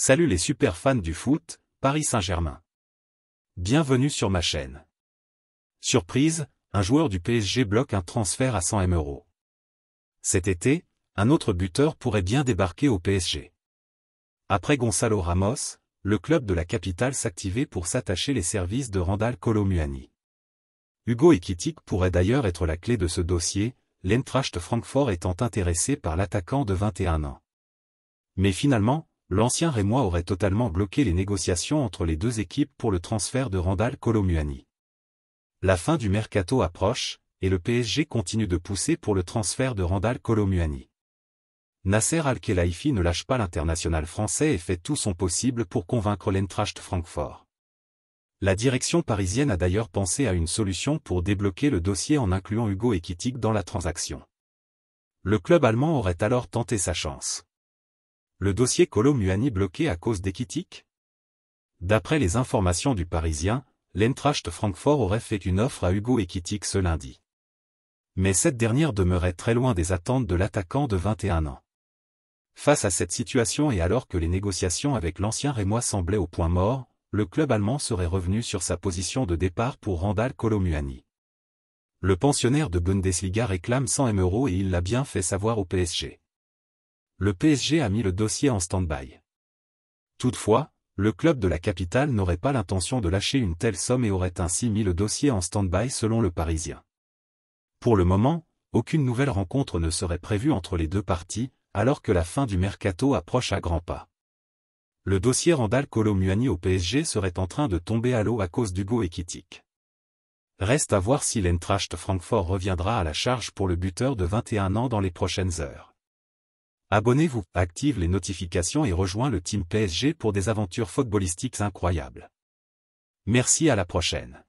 Salut les super fans du foot, Paris Saint-Germain. Bienvenue sur ma chaîne. Surprise, un joueur du PSG bloque un transfert à 100 M€. Cet été, un autre buteur pourrait bien débarquer au PSG. Après Gonzalo Ramos, le club de la capitale s'activait pour s'attacher les services de Randall Colomuani. Hugo Ekitik pourrait d'ailleurs être la clé de ce dossier, l'Eintracht Francfort étant intéressé par l'attaquant de 21 ans. Mais finalement, l'ancien Rémois aurait totalement bloqué les négociations entre les deux équipes pour le transfert de Randall Colomuani. La fin du mercato approche, et le PSG continue de pousser pour le transfert de Randall Colomuani. Nasser Al-Khelaifi ne lâche pas l'international français et fait tout son possible pour convaincre l'Entracht Francfort. La direction parisienne a d'ailleurs pensé à une solution pour débloquer le dossier en incluant Hugo Ekitik dans la transaction. Le club allemand aurait alors tenté sa chance. Le dossier Colo Muani bloqué à cause des D'après les informations du Parisien, l'Entracht Francfort aurait fait une offre à Hugo Ekitik ce lundi. Mais cette dernière demeurait très loin des attentes de l'attaquant de 21 ans. Face à cette situation et alors que les négociations avec l'ancien Rémois semblaient au point mort, le club allemand serait revenu sur sa position de départ pour Randall Colomuani. Le pensionnaire de Bundesliga réclame 100 M et il l'a bien fait savoir au PSG le PSG a mis le dossier en stand-by. Toutefois, le club de la capitale n'aurait pas l'intention de lâcher une telle somme et aurait ainsi mis le dossier en stand-by selon le Parisien. Pour le moment, aucune nouvelle rencontre ne serait prévue entre les deux parties, alors que la fin du mercato approche à grands pas. Le dossier Randall Colomuani au PSG serait en train de tomber à l'eau à cause d'Hugo équitique. Reste à voir si l'Entracht Francfort reviendra à la charge pour le buteur de 21 ans dans les prochaines heures. Abonnez-vous, active les notifications et rejoins le team PSG pour des aventures footballistiques incroyables. Merci à la prochaine.